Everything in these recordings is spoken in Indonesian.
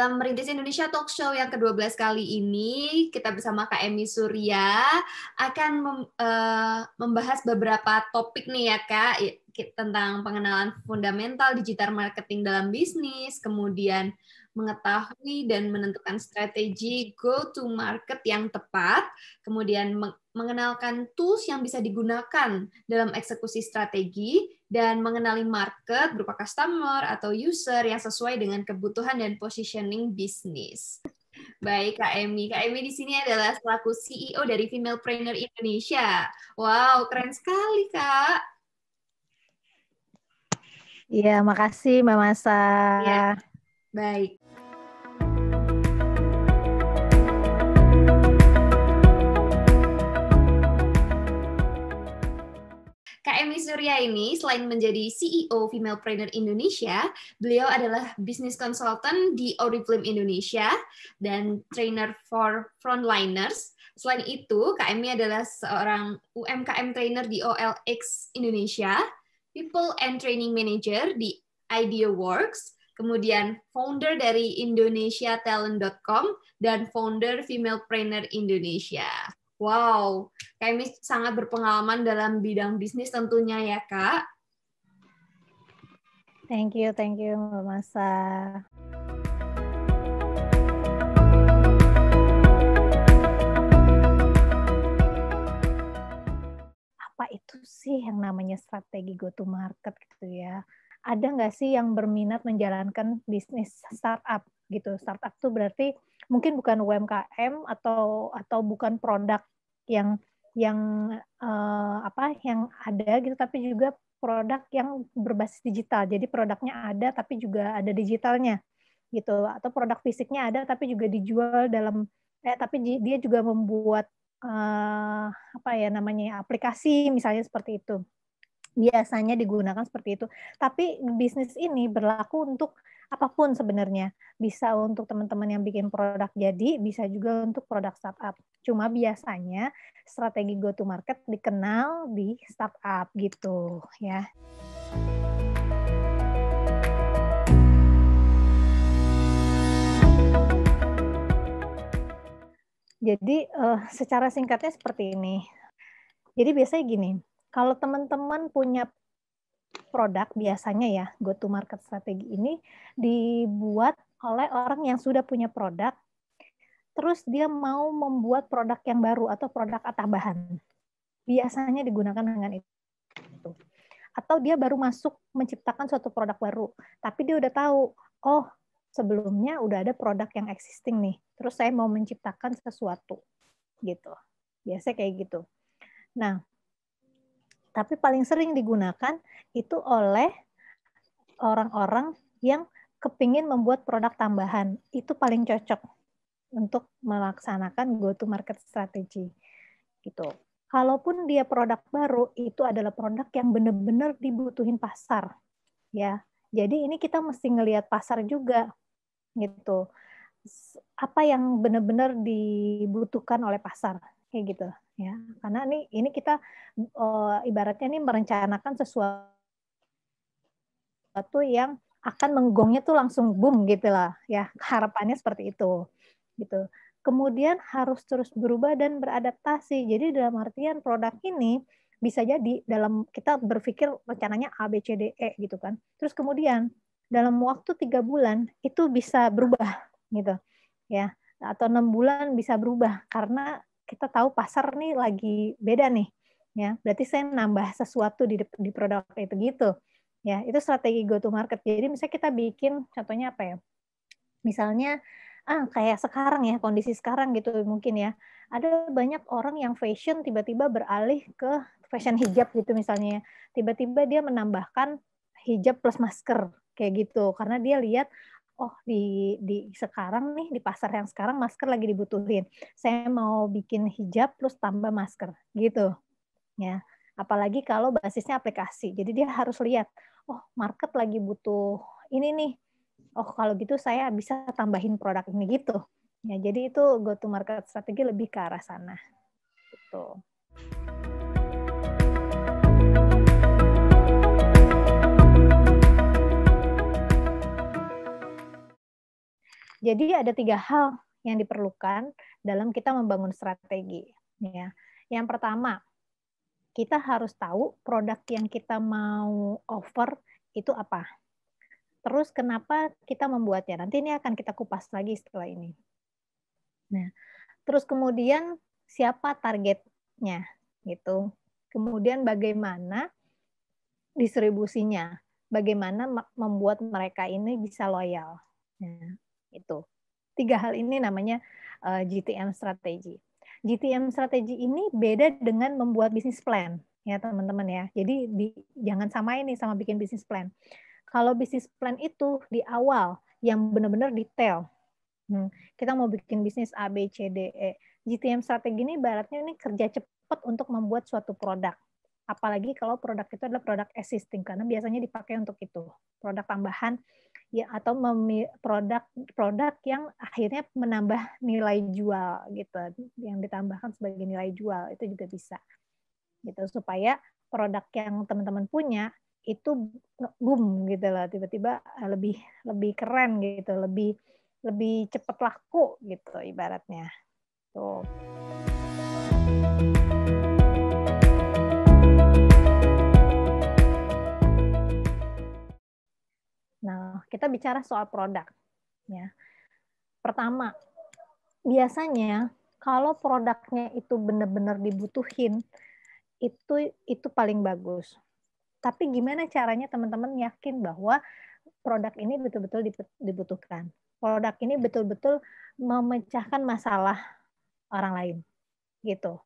dalam Merintis Indonesia Talk Show yang ke-12 kali ini, kita bersama Emi Surya akan mem, uh, membahas beberapa topik nih ya Kak, tentang pengenalan fundamental digital marketing dalam bisnis, kemudian mengetahui dan menentukan strategi go to market yang tepat, kemudian mengenalkan tools yang bisa digunakan dalam eksekusi strategi, dan mengenali market berupa customer atau user yang sesuai dengan kebutuhan dan positioning bisnis. Baik Kak Emi. Kak Emi di sini adalah selaku CEO dari Female Trainer Indonesia. Wow, keren sekali Kak. Iya, makasih Mbak Masa. Ya. Baik. Emi Surya ini selain menjadi CEO Female Trainer Indonesia, beliau adalah business consultant di Oriflame Indonesia dan trainer for frontliners. Selain itu, Emi adalah seorang UMKM trainer di OLX Indonesia, People and Training Manager di Idea Works, kemudian founder dari indonesiatalent.com dan founder Female Trainer Indonesia. Wow, Kemi sangat berpengalaman dalam bidang bisnis tentunya ya, Kak. Thank you, thank you, Mbak Masa. Apa itu sih yang namanya strategi go-to-market gitu ya? Ada nggak sih yang berminat menjalankan bisnis startup gitu? Startup tuh berarti mungkin bukan UMKM atau atau bukan produk yang yang uh, apa yang ada gitu tapi juga produk yang berbasis digital. Jadi produknya ada tapi juga ada digitalnya gitu atau produk fisiknya ada tapi juga dijual dalam eh tapi dia juga membuat uh, apa ya namanya aplikasi misalnya seperti itu biasanya digunakan seperti itu. Tapi bisnis ini berlaku untuk apapun sebenarnya. Bisa untuk teman-teman yang bikin produk jadi, bisa juga untuk produk startup. Cuma biasanya strategi go to market dikenal di startup gitu ya. Jadi eh, secara singkatnya seperti ini. Jadi biasanya gini, kalau teman-teman punya produk biasanya ya go to market strategi ini dibuat oleh orang yang sudah punya produk terus dia mau membuat produk yang baru atau produk tambahan biasanya digunakan dengan itu atau dia baru masuk menciptakan suatu produk baru tapi dia udah tahu oh sebelumnya udah ada produk yang existing nih terus saya mau menciptakan sesuatu gitu biasanya kayak gitu nah tapi paling sering digunakan itu oleh orang-orang yang kepingin membuat produk tambahan. Itu paling cocok untuk melaksanakan go to market strategy. Gitu. Kalaupun dia produk baru, itu adalah produk yang benar-benar dibutuhin pasar. Ya. Jadi ini kita mesti ngelihat pasar juga gitu. Apa yang benar-benar dibutuhkan oleh pasar kayak gitu ya karena ini ini kita uh, ibaratnya ini merencanakan sesuatu yang akan menggongnya tuh langsung boom gitulah ya harapannya seperti itu gitu kemudian harus terus berubah dan beradaptasi jadi dalam artian produk ini bisa jadi dalam kita berpikir rencananya A B C D E gitu kan terus kemudian dalam waktu tiga bulan itu bisa berubah gitu ya atau enam bulan bisa berubah karena kita tahu pasar nih lagi beda nih ya berarti saya nambah sesuatu di di produk itu gitu ya itu strategi go to market jadi misalnya kita bikin contohnya apa ya misalnya ah kayak sekarang ya kondisi sekarang gitu mungkin ya ada banyak orang yang fashion tiba-tiba beralih ke fashion hijab gitu misalnya ya. tiba-tiba dia menambahkan hijab plus masker kayak gitu karena dia lihat oh di di sekarang nih di pasar yang sekarang masker lagi dibutuhin. Saya mau bikin hijab terus tambah masker gitu. Ya. Apalagi kalau basisnya aplikasi. Jadi dia harus lihat, oh market lagi butuh ini nih. Oh kalau gitu saya bisa tambahin produk ini gitu. Ya, jadi itu go to market strategi lebih ke arah sana. Gitu. Jadi ada tiga hal yang diperlukan dalam kita membangun strategi. Ya, yang pertama kita harus tahu produk yang kita mau offer itu apa. Terus kenapa kita membuatnya? Nanti ini akan kita kupas lagi setelah ini. Nah, terus kemudian siapa targetnya gitu. Kemudian bagaimana distribusinya, bagaimana membuat mereka ini bisa loyal. Nah, tiga hal ini namanya uh, eh, GTM strategi. GTM strategi ini beda dengan membuat bisnis plan ya teman-teman ya. Jadi di, jangan sama ini sama bikin bisnis plan. Kalau bisnis plan itu di awal yang benar-benar detail. Hmm, kita mau bikin bisnis A B C D E. GTM strategi ini baratnya ini kerja cepat untuk membuat suatu produk apalagi kalau produk itu adalah produk existing karena biasanya dipakai untuk itu produk tambahan ya atau produk-produk yang akhirnya menambah nilai jual gitu yang ditambahkan sebagai nilai jual itu juga bisa gitu supaya produk yang teman-teman punya itu boom gitu loh tiba-tiba eh, lebih lebih keren gitu lebih lebih cepat laku gitu ibaratnya tuh kita bicara soal produk. Ya. Pertama, biasanya kalau produknya itu benar-benar dibutuhin, itu itu paling bagus. Tapi gimana caranya teman-teman yakin bahwa produk ini betul-betul dibutuhkan? Produk ini betul-betul memecahkan masalah orang lain. Gitu.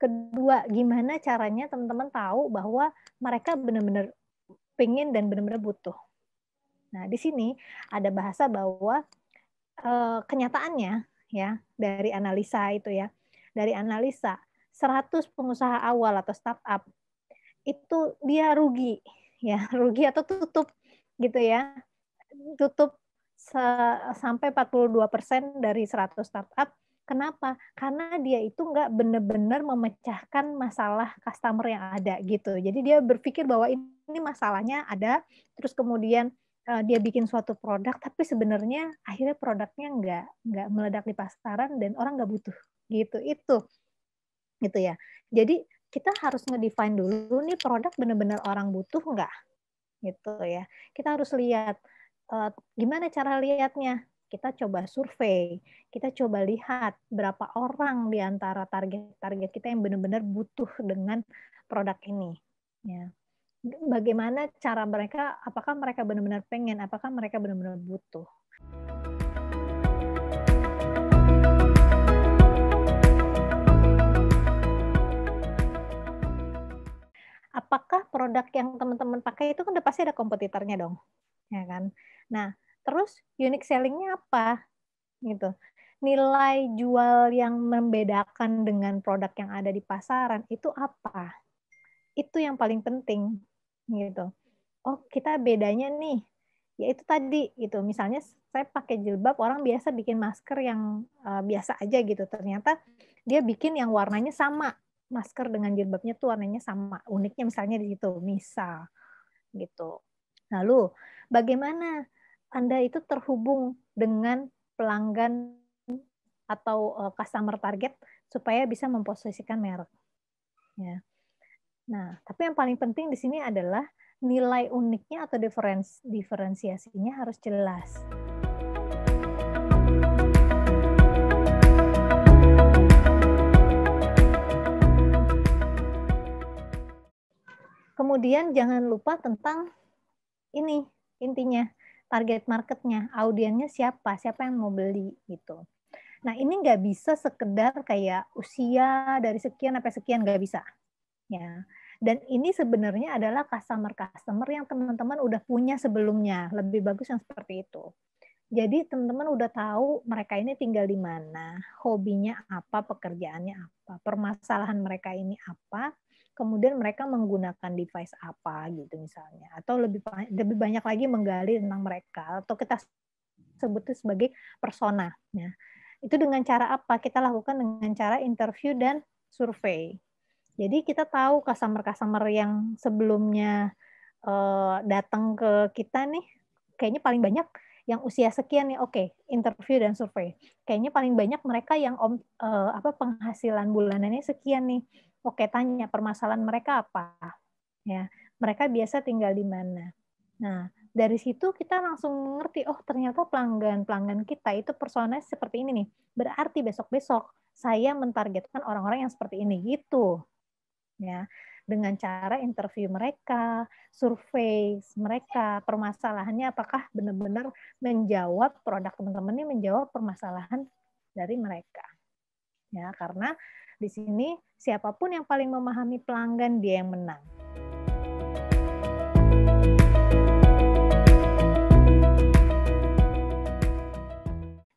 Kedua, gimana caranya teman-teman tahu bahwa mereka benar-benar pengen dan benar-benar butuh? Nah, di sini ada bahasa bahwa e, kenyataannya ya dari analisa itu ya. Dari analisa 100 pengusaha awal atau startup itu dia rugi ya, rugi atau tutup gitu ya. Tutup se sampai 42% dari 100 startup. Kenapa? Karena dia itu nggak benar-benar memecahkan masalah customer yang ada gitu. Jadi dia berpikir bahwa ini masalahnya ada, terus kemudian uh, dia bikin suatu produk tapi sebenarnya akhirnya produknya nggak nggak meledak di pasaran dan orang nggak butuh gitu itu gitu ya jadi kita harus ngedefine dulu nih produk benar-benar orang butuh nggak gitu ya kita harus lihat uh, gimana cara lihatnya kita coba survei, kita coba lihat berapa orang di antara target-target kita yang benar-benar butuh dengan produk ini. Ya bagaimana cara mereka, apakah mereka benar-benar pengen, apakah mereka benar-benar butuh. Apakah produk yang teman-teman pakai itu kan udah pasti ada kompetitornya dong, ya kan? Nah, terus unique sellingnya apa? Gitu nilai jual yang membedakan dengan produk yang ada di pasaran itu apa? Itu yang paling penting gitu. Oh, kita bedanya nih. yaitu tadi gitu. Misalnya saya pakai jilbab, orang biasa bikin masker yang uh, biasa aja gitu. Ternyata dia bikin yang warnanya sama. Masker dengan jilbabnya tuh warnanya sama. Uniknya misalnya di situ, misal gitu. Lalu bagaimana Anda itu terhubung dengan pelanggan atau uh, customer target supaya bisa memposisikan merek. Ya. Nah, tapi yang paling penting di sini adalah nilai uniknya atau diferens, diferensiasinya harus jelas. Kemudian jangan lupa tentang ini intinya target marketnya, audiennya siapa, siapa yang mau beli gitu. Nah ini nggak bisa sekedar kayak usia dari sekian sampai sekian nggak bisa ya. Dan ini sebenarnya adalah customer-customer yang teman-teman udah punya sebelumnya. Lebih bagus yang seperti itu. Jadi teman-teman udah tahu mereka ini tinggal di mana, hobinya apa, pekerjaannya apa, permasalahan mereka ini apa, kemudian mereka menggunakan device apa gitu misalnya atau lebih lebih banyak lagi menggali tentang mereka atau kita sebut itu sebagai persona ya. Itu dengan cara apa? Kita lakukan dengan cara interview dan survei. Jadi kita tahu customer-customer yang sebelumnya uh, datang ke kita nih, kayaknya paling banyak yang usia sekian nih, oke, okay, interview dan survei. Kayaknya paling banyak mereka yang om, uh, apa penghasilan bulanannya sekian nih. Oke, okay, tanya permasalahan mereka apa? Ya, mereka biasa tinggal di mana? Nah, dari situ kita langsung ngerti, oh ternyata pelanggan-pelanggan kita itu personanya seperti ini nih. Berarti besok-besok saya mentargetkan orang-orang yang seperti ini gitu ya dengan cara interview mereka, survei mereka, permasalahannya apakah benar-benar menjawab produk teman-teman ini menjawab permasalahan dari mereka. Ya, karena di sini siapapun yang paling memahami pelanggan dia yang menang.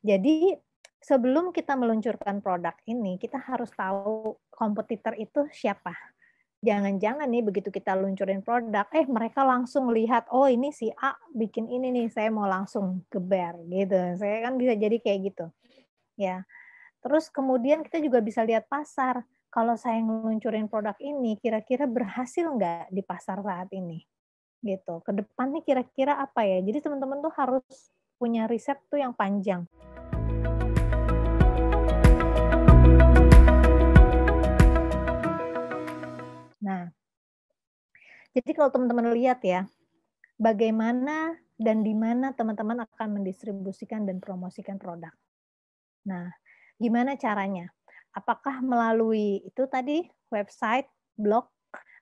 Jadi sebelum kita meluncurkan produk ini, kita harus tahu kompetitor itu siapa. Jangan-jangan nih begitu kita luncurin produk, eh mereka langsung lihat, oh ini si A bikin ini nih, saya mau langsung geber gitu. Saya kan bisa jadi kayak gitu. Ya. Terus kemudian kita juga bisa lihat pasar. Kalau saya ngeluncurin produk ini, kira-kira berhasil nggak di pasar saat ini? Gitu. Kedepannya kira-kira apa ya? Jadi teman-teman tuh harus punya riset tuh yang panjang. Nah, jadi kalau teman-teman lihat ya, bagaimana dan di mana teman-teman akan mendistribusikan dan promosikan produk. Nah, gimana caranya? Apakah melalui itu tadi website, blog?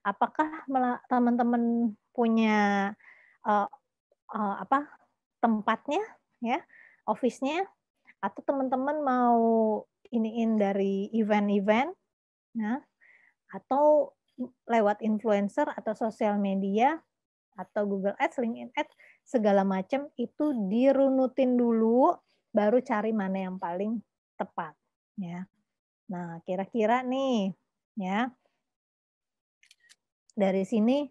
Apakah teman-teman punya uh, uh, apa tempatnya ya, office-nya? Atau teman-teman mau iniin dari event-event? Nah, atau lewat influencer atau sosial media atau Google Ads, LinkedIn Ads, segala macam itu dirunutin dulu baru cari mana yang paling tepat ya. Nah, kira-kira nih ya. Dari sini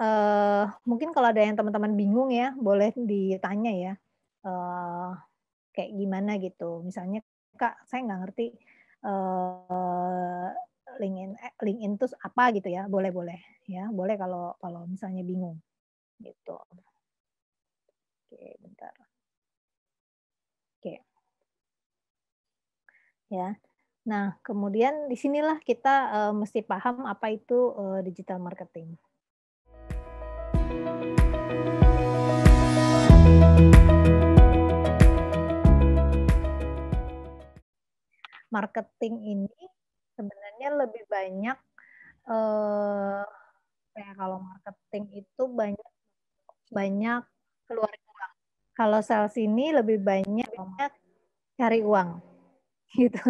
eh mungkin kalau ada yang teman-teman bingung ya, boleh ditanya ya. Eh kayak gimana gitu. Misalnya, Kak, saya nggak ngerti eh LinkedIn eh, LinkedIn itu apa gitu ya boleh boleh ya boleh kalau kalau misalnya bingung gitu oke bentar oke ya nah kemudian disinilah kita uh, mesti paham apa itu uh, digital marketing marketing ini sebenarnya lebih banyak eh, kayak kalau marketing itu banyak banyak keluar uang. Kalau sales ini lebih banyak, banyak cari uang gitu.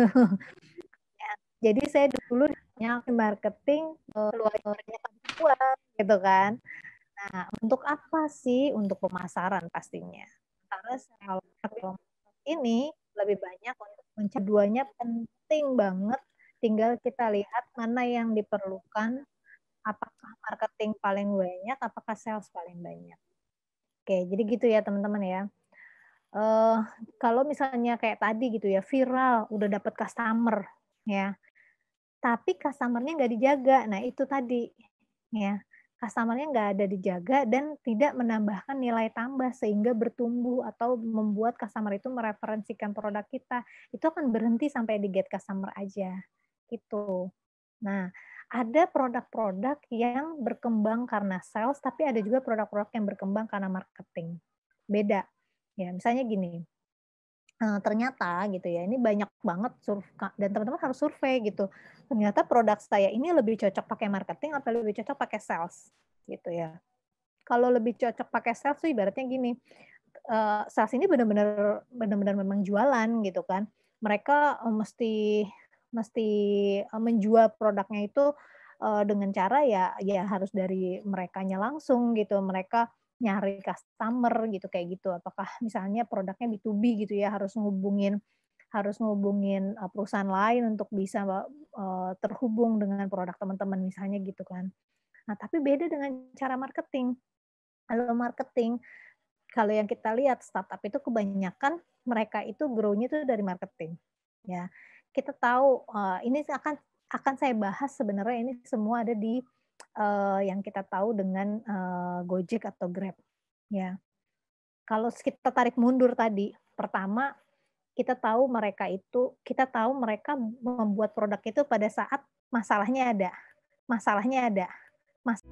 ya, jadi saya dulu banyak marketing eh, keluarnya uang gitu kan. Nah, untuk apa sih? Untuk pemasaran pastinya. karena kalau ini lebih banyak untuk mencapai penting banget tinggal kita lihat mana yang diperlukan apakah marketing paling banyak apakah sales paling banyak oke jadi gitu ya teman-teman ya uh, kalau misalnya kayak tadi gitu ya viral udah dapat customer ya tapi customernya nggak dijaga nah itu tadi ya customernya nggak ada dijaga dan tidak menambahkan nilai tambah sehingga bertumbuh atau membuat customer itu mereferensikan produk kita itu akan berhenti sampai di get customer aja itu. Nah, ada produk-produk yang berkembang karena sales, tapi ada juga produk-produk yang berkembang karena marketing. Beda. Ya, misalnya gini, eh, ternyata gitu ya ini banyak banget survei dan teman-teman harus survei gitu ternyata produk saya ini lebih cocok pakai marketing atau lebih cocok pakai sales gitu ya kalau lebih cocok pakai sales tuh ibaratnya gini eh, sales ini benar-benar benar-benar memang jualan gitu kan mereka eh, mesti mesti eh, menjual produknya itu eh, dengan cara ya ya harus dari merekanya langsung gitu mereka nyari customer gitu kayak gitu apakah misalnya produknya B2B gitu ya harus ngubungin harus ngubungin eh, perusahaan lain untuk bisa terhubung dengan produk teman-teman misalnya gitu kan nah tapi beda dengan cara marketing kalau marketing kalau yang kita lihat startup itu kebanyakan mereka itu grow-nya itu dari marketing ya kita tahu uh, ini akan akan saya bahas sebenarnya ini semua ada di uh, yang kita tahu dengan uh, Gojek atau Grab ya. Kalau kita tarik mundur tadi, pertama kita tahu mereka itu kita tahu mereka membuat produk itu pada saat masalahnya ada. Masalahnya ada. Mas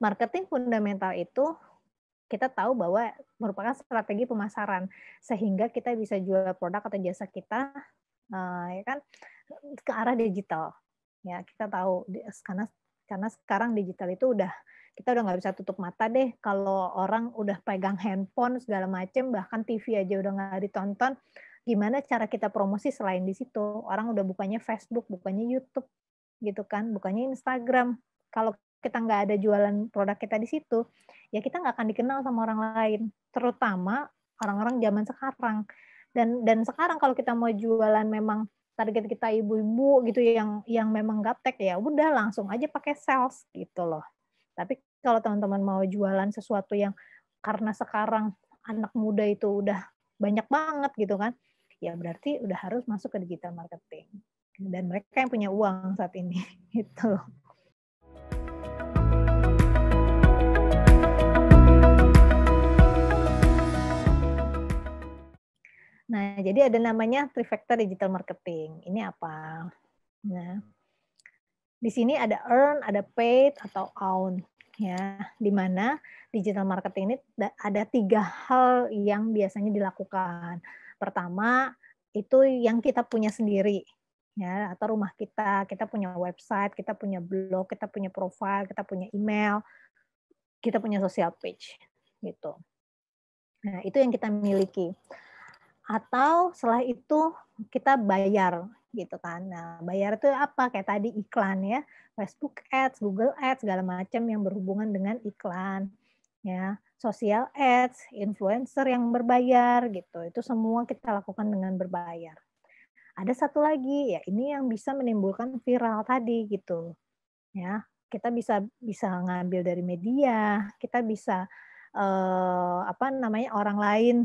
Marketing fundamental itu kita tahu bahwa merupakan strategi pemasaran sehingga kita bisa jual produk atau jasa kita uh, ya kan ke arah digital ya kita tahu karena karena sekarang digital itu udah kita udah nggak bisa tutup mata deh kalau orang udah pegang handphone segala macem bahkan TV aja udah nggak ditonton gimana cara kita promosi selain di situ orang udah bukanya Facebook bukannya YouTube gitu kan bukannya Instagram kalau kita nggak ada jualan produk kita di situ, ya kita nggak akan dikenal sama orang lain, terutama orang-orang zaman sekarang. Dan dan sekarang kalau kita mau jualan memang target kita ibu-ibu gitu yang yang memang gaptek ya udah langsung aja pakai sales gitu loh. Tapi kalau teman-teman mau jualan sesuatu yang karena sekarang anak muda itu udah banyak banget gitu kan, ya berarti udah harus masuk ke digital marketing dan mereka yang punya uang saat ini gitu. Nah, jadi ada namanya trifecta digital marketing. Ini apa? Nah, di sini ada earn, ada paid atau own ya, di mana digital marketing ini ada tiga hal yang biasanya dilakukan. Pertama, itu yang kita punya sendiri ya atau rumah kita, kita punya website, kita punya blog, kita punya profile, kita punya email, kita punya social page gitu. Nah, itu yang kita miliki atau setelah itu kita bayar gitu kan. Nah, bayar itu apa? Kayak tadi iklan ya, Facebook Ads, Google Ads, segala macam yang berhubungan dengan iklan ya, social ads, influencer yang berbayar gitu. Itu semua kita lakukan dengan berbayar. Ada satu lagi ya, ini yang bisa menimbulkan viral tadi gitu. Ya, kita bisa bisa ngambil dari media, kita bisa eh, apa namanya orang lain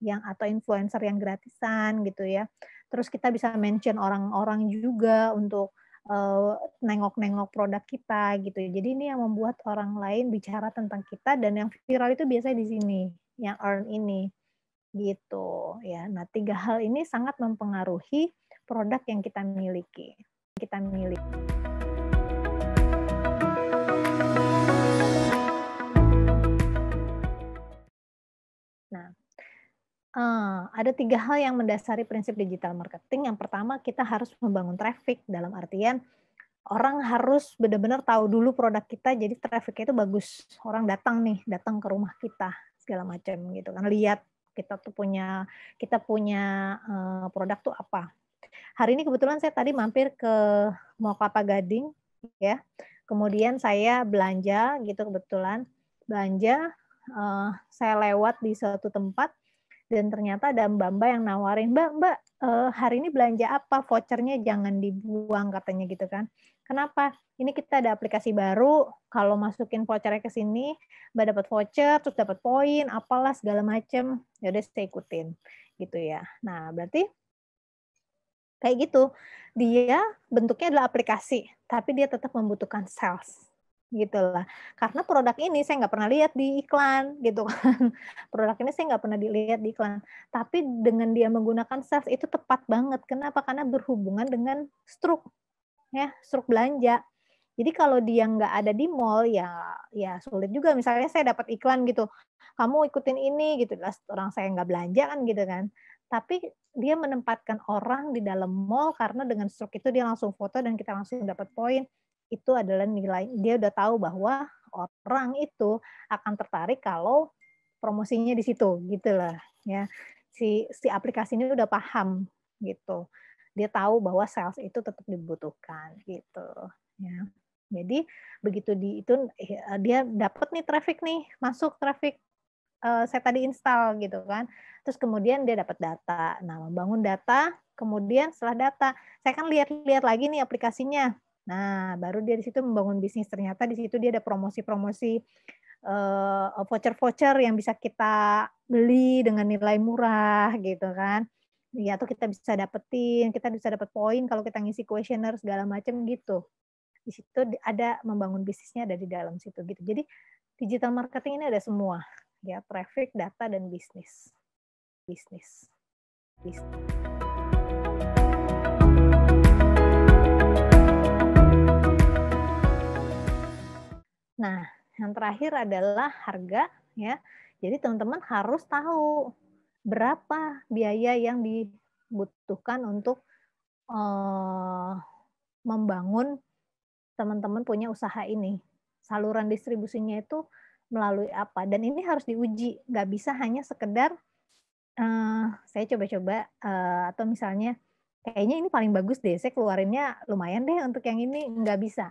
yang atau influencer yang gratisan gitu ya. Terus kita bisa mention orang-orang juga untuk eh, nengok-nengok produk kita gitu. Jadi ini yang membuat orang lain bicara tentang kita dan yang viral itu biasanya di sini, yang earn ini gitu ya. Nah, tiga hal ini sangat mempengaruhi produk yang kita miliki. Kita miliki. Nah, Uh, ada tiga hal yang mendasari prinsip digital marketing. Yang pertama, kita harus membangun traffic dalam artian orang harus benar-benar tahu dulu produk kita, jadi traffic itu bagus. Orang datang nih, datang ke rumah kita segala macam gitu kan. Lihat kita tuh punya kita punya uh, produk tuh apa. Hari ini kebetulan saya tadi mampir ke Mall Kelapa Gading ya. Kemudian saya belanja gitu kebetulan belanja uh, saya lewat di suatu tempat dan ternyata ada mbak-mbak yang nawarin mbak mbak eh, hari ini belanja apa vouchernya jangan dibuang katanya gitu kan kenapa ini kita ada aplikasi baru kalau masukin vouchernya ke sini mbak dapat voucher terus dapat poin apalah segala macem yaudah udah saya ikutin gitu ya nah berarti kayak gitu dia bentuknya adalah aplikasi tapi dia tetap membutuhkan sales gitu lah. Karena produk ini saya nggak pernah lihat di iklan gitu kan. produk ini saya nggak pernah dilihat di iklan. Tapi dengan dia menggunakan sales itu tepat banget. Kenapa? Karena berhubungan dengan struk ya, struk belanja. Jadi kalau dia nggak ada di mall ya ya sulit juga. Misalnya saya dapat iklan gitu, kamu ikutin ini gitu. Lah orang saya nggak belanja kan gitu kan. Tapi dia menempatkan orang di dalam mall karena dengan struk itu dia langsung foto dan kita langsung dapat poin itu adalah nilai dia udah tahu bahwa orang itu akan tertarik kalau promosinya di situ gitu lah ya si si aplikasi ini udah paham gitu dia tahu bahwa sales itu tetap dibutuhkan gitu ya jadi begitu di itu eh, dia dapat nih traffic nih masuk traffic uh, saya tadi install gitu kan terus kemudian dia dapat data nah membangun data kemudian setelah data saya kan lihat-lihat lagi nih aplikasinya Nah, baru dia di situ membangun bisnis. Ternyata di situ dia ada promosi-promosi eh, voucher-voucher yang bisa kita beli dengan nilai murah gitu kan. Ya, atau kita bisa dapetin, kita bisa dapet poin kalau kita ngisi kuesioner segala macam gitu. Di situ ada membangun bisnisnya dari dalam situ gitu. Jadi digital marketing ini ada semua ya, traffic, data dan bisnis. Bisnis. Bisnis. Nah, yang terakhir adalah harga ya. Jadi teman-teman harus tahu berapa biaya yang dibutuhkan untuk uh, membangun teman-teman punya usaha ini. Saluran distribusinya itu melalui apa dan ini harus diuji, nggak bisa hanya sekedar uh, saya coba-coba uh, atau misalnya kayaknya ini paling bagus deh, saya keluarinnya lumayan deh untuk yang ini nggak bisa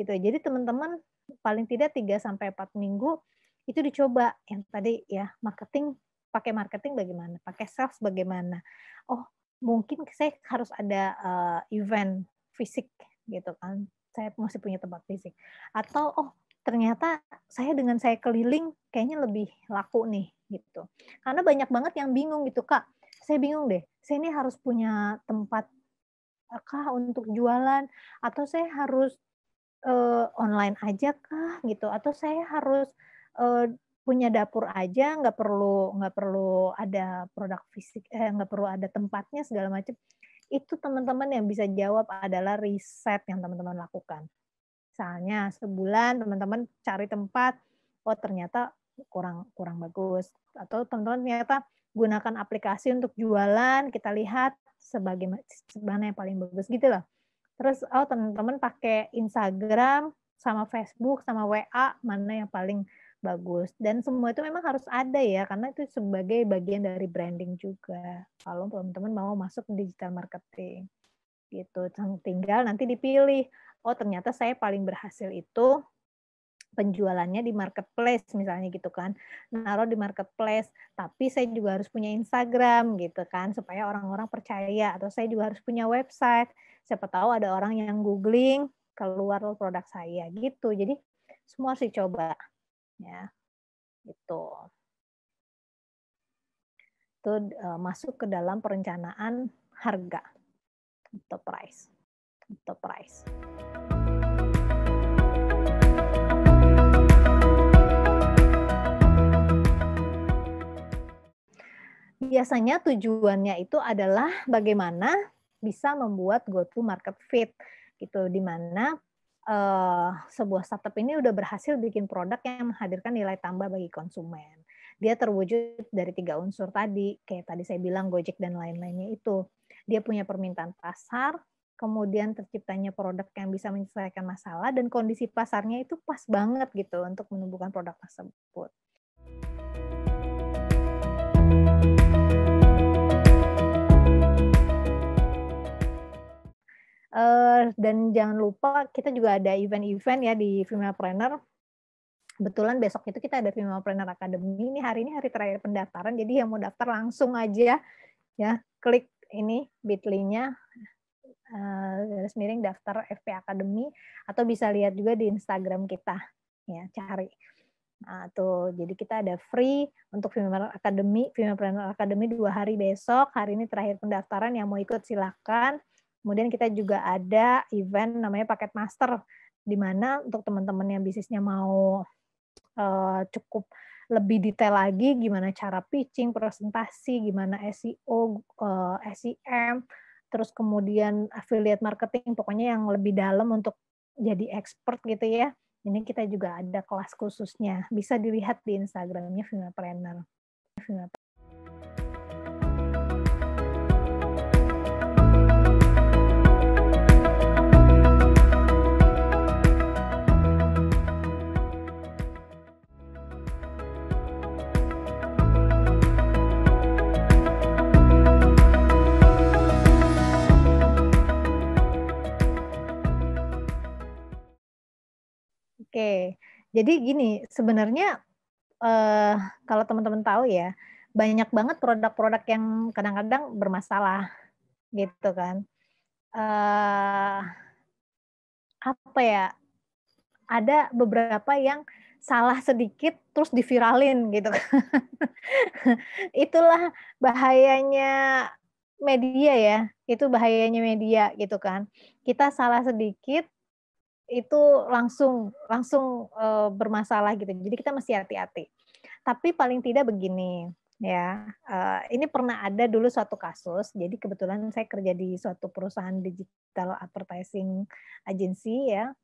gitu. Jadi teman-teman paling tidak 3 sampai 4 minggu itu dicoba yang tadi ya marketing pakai marketing bagaimana, pakai sales bagaimana. Oh, mungkin saya harus ada uh, event fisik gitu kan. Saya masih punya tempat fisik. Atau oh, ternyata saya dengan saya keliling kayaknya lebih laku nih gitu. Karena banyak banget yang bingung gitu, Kak. Saya bingung deh. Saya ini harus punya tempat eh, kah untuk jualan atau saya harus uh, online aja kah gitu atau saya harus uh, punya dapur aja nggak perlu nggak perlu ada produk fisik eh nggak perlu ada tempatnya segala macam itu teman-teman yang bisa jawab adalah riset yang teman-teman lakukan misalnya sebulan teman-teman cari tempat oh ternyata kurang kurang bagus atau teman-teman ternyata gunakan aplikasi untuk jualan kita lihat sebagai mana yang paling bagus gitu loh Terus oh teman-teman pakai Instagram sama Facebook sama WA mana yang paling bagus dan semua itu memang harus ada ya karena itu sebagai bagian dari branding juga kalau teman-teman mau masuk digital marketing gitu tinggal nanti dipilih oh ternyata saya paling berhasil itu penjualannya di marketplace misalnya gitu kan naruh di marketplace tapi saya juga harus punya Instagram gitu kan supaya orang-orang percaya atau saya juga harus punya website siapa tahu ada orang yang googling keluar produk saya gitu. Jadi semua harus dicoba ya. Gitu. Itu. Itu e, uh, masuk ke dalam perencanaan harga atau price. Atau price. Biasanya tujuannya itu adalah bagaimana bisa membuat go-to market fit gitu di mana uh, sebuah startup ini udah berhasil bikin produk yang menghadirkan nilai tambah bagi konsumen. Dia terwujud dari tiga unsur tadi, kayak tadi saya bilang Gojek dan lain-lainnya itu. Dia punya permintaan pasar, kemudian terciptanya produk yang bisa menyelesaikan masalah dan kondisi pasarnya itu pas banget gitu untuk menumbuhkan produk tersebut. Uh, dan jangan lupa kita juga ada event-event ya di Female Planner. Kebetulan besok itu kita ada Female Planner Academy. Ini hari ini hari terakhir pendaftaran, jadi yang mau daftar langsung aja ya, ya klik ini bit.ly-nya eh, garis uh, miring daftar FP Academy atau bisa lihat juga di Instagram kita ya cari nah, tuh jadi kita ada free untuk Female Academy Female Planner Academy dua hari besok hari ini terakhir pendaftaran yang mau ikut silakan Kemudian kita juga ada event namanya Paket Master, di mana untuk teman-teman yang bisnisnya mau eh, cukup lebih detail lagi gimana cara pitching, presentasi, gimana SEO, eh, SEM, terus kemudian affiliate marketing, pokoknya yang lebih dalam untuk jadi expert gitu ya. Ini kita juga ada kelas khususnya, bisa dilihat di Instagramnya Female Planner. Oke, jadi gini sebenarnya uh, kalau teman-teman tahu ya banyak banget produk-produk yang kadang-kadang bermasalah gitu kan. Uh, apa ya? Ada beberapa yang salah sedikit terus diviralin gitu kan. Itulah bahayanya media ya. Itu bahayanya media gitu kan. Kita salah sedikit itu langsung langsung uh, bermasalah gitu. Jadi kita mesti hati-hati. Tapi paling tidak begini ya, uh, ini pernah ada dulu suatu kasus. Jadi kebetulan saya kerja di suatu perusahaan digital advertising agency ya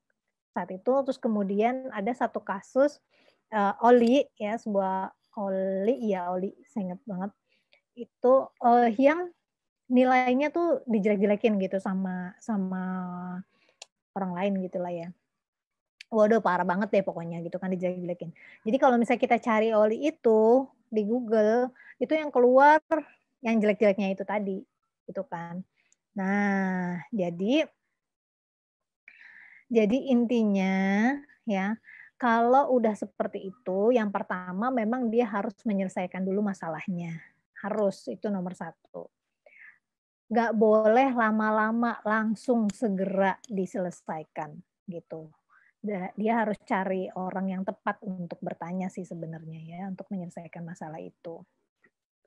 saat itu. Terus kemudian ada satu kasus uh, oli ya sebuah oli ya oli saya ingat banget itu uh, yang nilainya tuh dijelek-jelekin gitu sama sama orang lain gitu lah ya waduh parah banget deh pokoknya gitu kan dijelek-jelekin. Jadi kalau misalnya kita cari oli itu di Google itu yang keluar yang jelek-jeleknya itu tadi gitu kan. Nah, jadi jadi intinya ya kalau udah seperti itu yang pertama memang dia harus menyelesaikan dulu masalahnya. Harus itu nomor satu nggak boleh lama-lama langsung segera diselesaikan gitu. Dia harus cari orang yang tepat untuk bertanya sih sebenarnya ya untuk menyelesaikan masalah itu.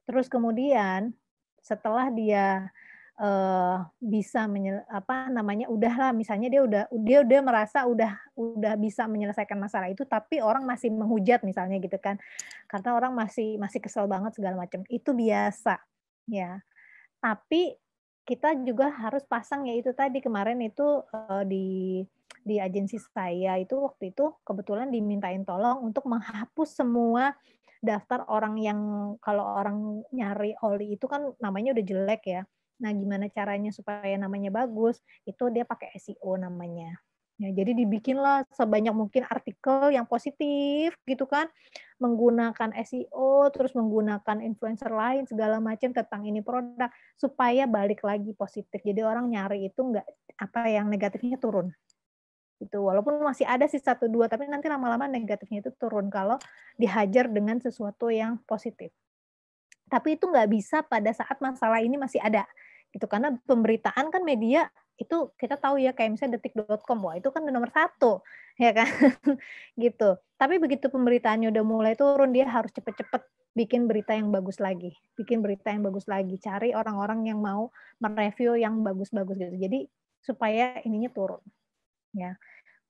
Terus kemudian setelah dia uh, bisa menyel, apa namanya udahlah misalnya dia udah dia udah merasa udah udah bisa menyelesaikan masalah itu tapi orang masih menghujat misalnya gitu kan karena orang masih masih kesel banget segala macam itu biasa ya tapi kita juga harus pasang ya itu tadi kemarin itu eh, di di agensi saya itu waktu itu kebetulan dimintain tolong untuk menghapus semua daftar orang yang kalau orang nyari oli itu kan namanya udah jelek ya. Nah, gimana caranya supaya namanya bagus? Itu dia pakai SEO namanya. Ya, jadi dibikinlah sebanyak mungkin artikel yang positif gitu kan, menggunakan SEO, terus menggunakan influencer lain segala macam tentang ini produk supaya balik lagi positif. Jadi orang nyari itu enggak apa yang negatifnya turun. Itu walaupun masih ada sih satu dua, tapi nanti lama-lama negatifnya itu turun kalau dihajar dengan sesuatu yang positif. Tapi itu nggak bisa pada saat masalah ini masih ada itu karena pemberitaan kan media itu kita tahu ya kayak misalnya detik.com wah itu kan nomor satu ya kan gitu tapi begitu pemberitaannya udah mulai turun dia harus cepet-cepet bikin berita yang bagus lagi bikin berita yang bagus lagi cari orang-orang yang mau mereview yang bagus-bagus gitu jadi supaya ininya turun ya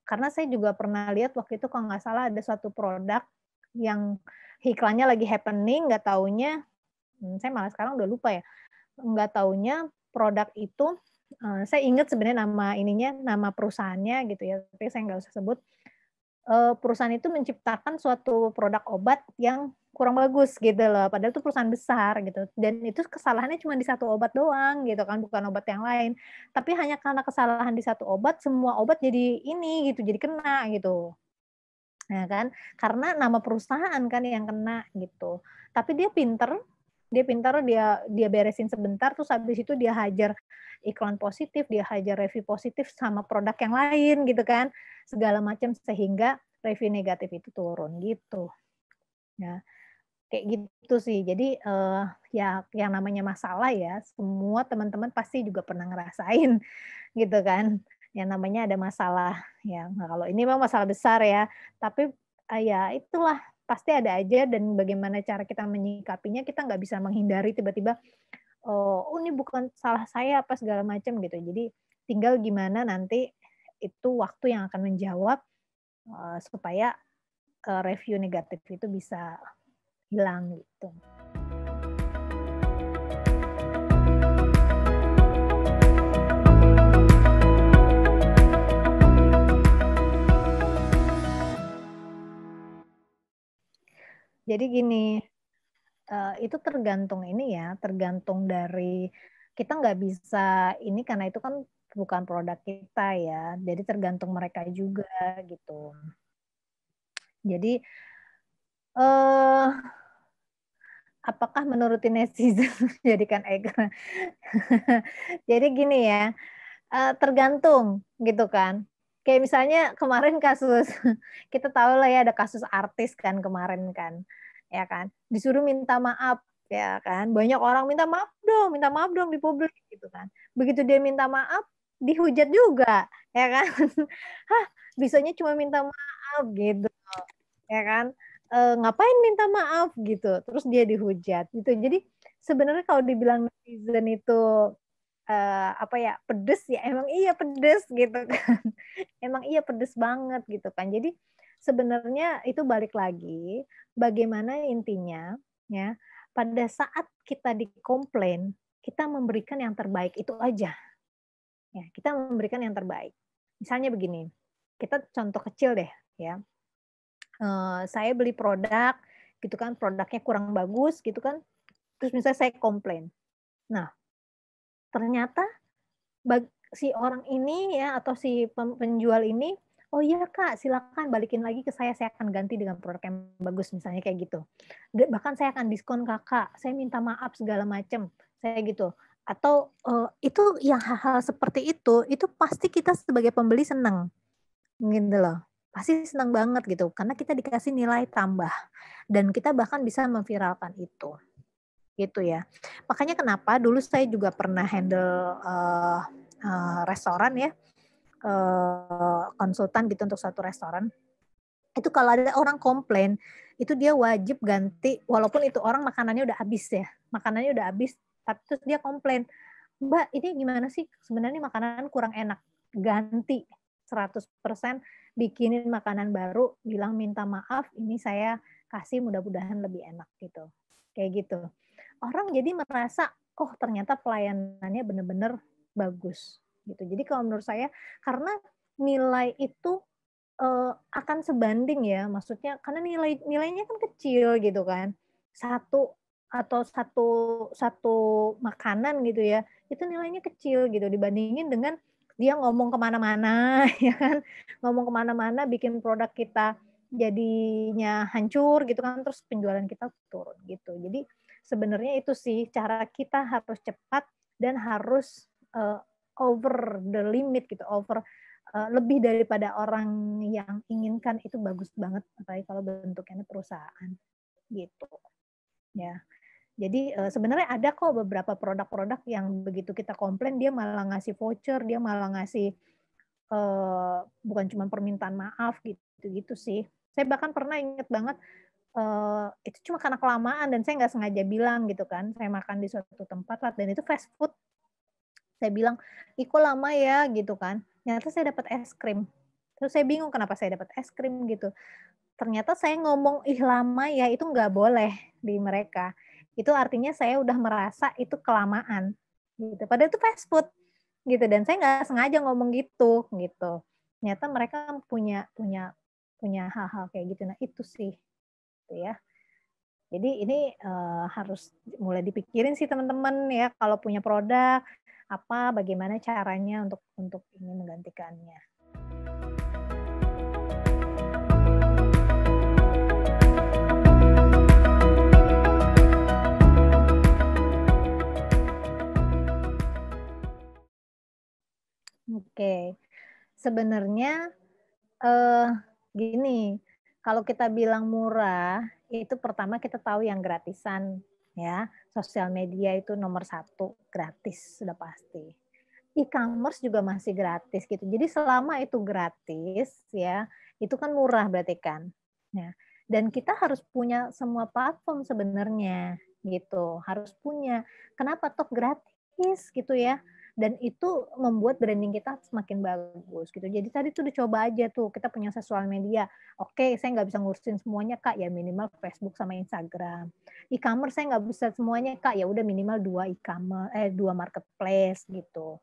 karena saya juga pernah lihat waktu itu kalau nggak salah ada suatu produk yang iklannya lagi happening nggak taunya hmm, saya malah sekarang udah lupa ya nggak taunya produk itu eh, saya ingat sebenarnya nama ininya nama perusahaannya gitu ya tapi saya nggak usah sebut eh, perusahaan itu menciptakan suatu produk obat yang kurang bagus gitu loh padahal itu perusahaan besar gitu dan itu kesalahannya cuma di satu obat doang gitu kan bukan obat yang lain tapi hanya karena kesalahan di satu obat semua obat jadi ini gitu jadi kena gitu ya kan karena nama perusahaan kan yang kena gitu tapi dia pinter dia pintar oh, dia dia beresin sebentar terus habis itu dia hajar iklan positif dia hajar review positif sama produk yang lain gitu kan segala macam sehingga review negatif itu turun gitu ya kayak gitu sih jadi uh, ya yang namanya masalah ya semua teman-teman pasti juga pernah ngerasain gitu kan yang namanya ada masalah ya nah, kalau ini memang masalah besar ya tapi uh, ya itulah pasti ada aja dan bagaimana cara kita menyikapinya kita nggak bisa menghindari tiba-tiba oh, oh ini bukan salah saya apa segala macam gitu jadi tinggal gimana nanti itu waktu yang akan menjawab eh, supaya eh, review negatif itu bisa hilang gitu. Jadi gini, eh, itu tergantung ini ya, tergantung dari kita nggak bisa ini karena itu kan bukan produk kita ya. Jadi tergantung mereka juga gitu. Jadi eh apakah menurut netizen jadikan iklan? Jadi gini ya, eh, tergantung gitu kan kayak misalnya kemarin kasus kita tahu lah ya ada kasus artis kan kemarin kan ya kan disuruh minta maaf ya kan banyak orang minta maaf dong minta maaf dong di publik gitu kan begitu dia minta maaf dihujat juga ya kan hah bisanya cuma minta maaf gitu ya kan e, ngapain minta maaf gitu terus dia dihujat gitu jadi sebenarnya kalau dibilang netizen itu uh, apa ya pedes ya emang iya pedes gitu kan emang iya pedes banget gitu kan jadi sebenarnya itu balik lagi bagaimana intinya ya pada saat kita dikomplain kita memberikan yang terbaik itu aja ya kita memberikan yang terbaik misalnya begini kita contoh kecil deh ya uh, saya beli produk gitu kan produknya kurang bagus gitu kan terus misalnya saya komplain nah ternyata si orang ini ya atau si penjual ini oh iya kak silakan balikin lagi ke saya saya akan ganti dengan produk yang bagus misalnya kayak gitu bahkan saya akan diskon kakak saya minta maaf segala macam saya gitu atau uh, itu yang hal-hal seperti itu itu pasti kita sebagai pembeli senang gitu loh pasti senang banget gitu karena kita dikasih nilai tambah dan kita bahkan bisa memviralkan itu gitu ya. Makanya kenapa dulu saya juga pernah handle uh, uh, restoran ya, uh, konsultan gitu untuk satu restoran. Itu kalau ada orang komplain, itu dia wajib ganti walaupun itu orang makanannya udah habis ya, makanannya udah habis, tapi terus dia komplain, Mbak ini gimana sih sebenarnya makanan kurang enak, ganti 100% bikinin makanan baru, bilang minta maaf, ini saya kasih mudah-mudahan lebih enak gitu. Kayak gitu orang jadi merasa oh ternyata pelayanannya benar-benar bagus gitu. Jadi kalau menurut saya karena nilai itu uh, akan sebanding ya, maksudnya karena nilai nilainya kan kecil gitu kan. Satu atau satu satu makanan gitu ya, itu nilainya kecil gitu dibandingin dengan dia ngomong kemana-mana ya kan, ngomong kemana-mana bikin produk kita jadinya hancur gitu kan, terus penjualan kita turun gitu. Jadi sebenarnya itu sih cara kita harus cepat dan harus uh, over the limit gitu, over uh, lebih daripada orang yang inginkan itu bagus banget apalagi kalau bentuknya perusahaan gitu. Ya. Jadi uh, sebenarnya ada kok beberapa produk-produk yang begitu kita komplain dia malah ngasih voucher, dia malah ngasih uh, bukan cuma permintaan maaf gitu-gitu sih. Saya bahkan pernah inget banget uh, itu cuma karena kelamaan dan saya nggak sengaja bilang gitu kan saya makan di suatu tempat lah dan itu fast food saya bilang iko lama ya gitu kan ternyata saya dapat es krim terus saya bingung kenapa saya dapat es krim gitu ternyata saya ngomong ih lama ya itu nggak boleh di mereka itu artinya saya udah merasa itu kelamaan gitu padahal itu fast food gitu dan saya nggak sengaja ngomong gitu gitu ternyata mereka punya punya punya hal-hal kayak gitu nah itu sih gitu ya. Jadi ini uh, harus mulai dipikirin sih teman-teman ya kalau punya produk apa bagaimana caranya untuk untuk ini menggantikannya. Oke, okay. sebenarnya eh, gini, kalau kita bilang murah, itu pertama kita tahu yang gratisan ya. Sosial media itu nomor satu gratis sudah pasti. E-commerce juga masih gratis gitu. Jadi selama itu gratis ya, itu kan murah berarti kan. Ya. Dan kita harus punya semua platform sebenarnya gitu. Harus punya. Kenapa toh gratis gitu ya? dan itu membuat branding kita semakin bagus gitu jadi tadi tuh dicoba aja tuh kita punya sosial media oke okay, saya nggak bisa ngurusin semuanya kak ya minimal Facebook sama Instagram e-commerce saya nggak bisa semuanya kak ya udah minimal dua e-commerce eh dua marketplace gitu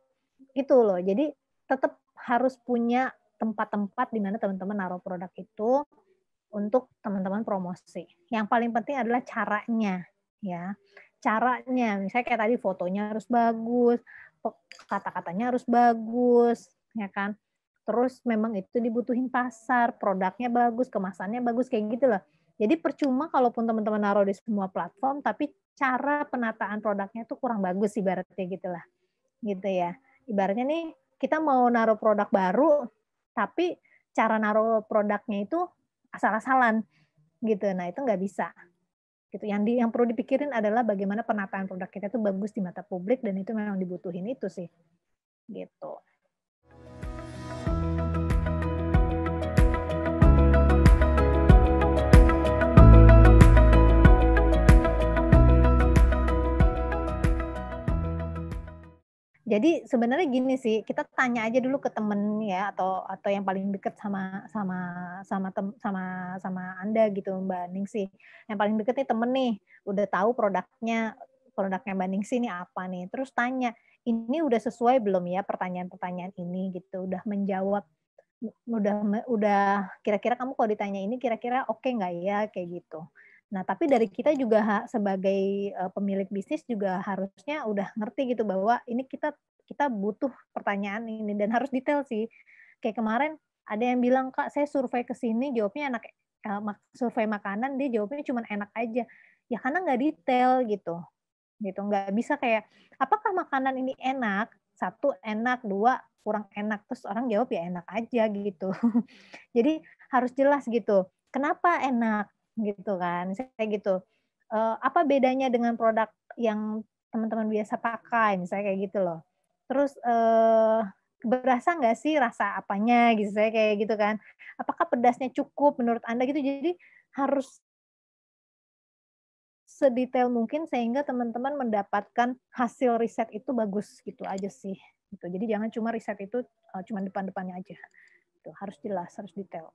itu loh jadi tetap harus punya tempat-tempat di mana teman-teman naruh produk itu untuk teman-teman promosi. Yang paling penting adalah caranya ya. Caranya, misalnya kayak tadi fotonya harus bagus, kata-katanya harus bagus, ya kan? Terus memang itu dibutuhin pasar, produknya bagus, kemasannya bagus kayak gitu loh. Jadi percuma kalaupun teman-teman naruh di semua platform, tapi cara penataan produknya itu kurang bagus ibaratnya gitu lah. gitu ya. Ibaratnya nih kita mau naruh produk baru, tapi cara naruh produknya itu asal-asalan gitu. Nah itu nggak bisa gitu yang di, yang perlu dipikirin adalah bagaimana penataan produk kita itu bagus di mata publik dan itu memang dibutuhin itu sih gitu Jadi sebenarnya gini sih, kita tanya aja dulu ke temen ya atau atau yang paling deket sama sama sama tem, sama sama Anda gitu Mbak Ningsih. Yang paling deket nih temen nih, udah tahu produknya produknya Mbak Ningsih ini apa nih. Terus tanya, ini udah sesuai belum ya pertanyaan-pertanyaan ini gitu, udah menjawab udah udah kira-kira kamu kalau ditanya ini kira-kira oke okay nggak ya kayak gitu Nah, tapi dari kita juga sebagai eh, pemilik bisnis juga harusnya udah ngerti gitu bahwa ini kita kita butuh pertanyaan ini dan harus detail sih. Kayak kemarin ada yang bilang, "Kak, saya survei ke sini, jawabnya enak eh, survei makanan, dia jawabnya cuma enak aja." Ya karena nggak detail gitu. Gitu, nggak bisa kayak apakah makanan ini enak? Satu enak, dua kurang enak. Terus orang jawab ya enak aja gitu. Jadi harus jelas gitu. Kenapa enak? gitu kan saya gitu uh, apa bedanya dengan produk yang teman-teman biasa pakai misalnya kayak gitu loh terus uh, berasa nggak sih rasa apanya gitu saya kayak gitu kan apakah pedasnya cukup menurut anda gitu jadi harus sedetail mungkin sehingga teman-teman mendapatkan hasil riset itu bagus gitu aja sih gitu jadi jangan cuma riset itu uh, cuma depan-depannya aja itu harus jelas harus detail.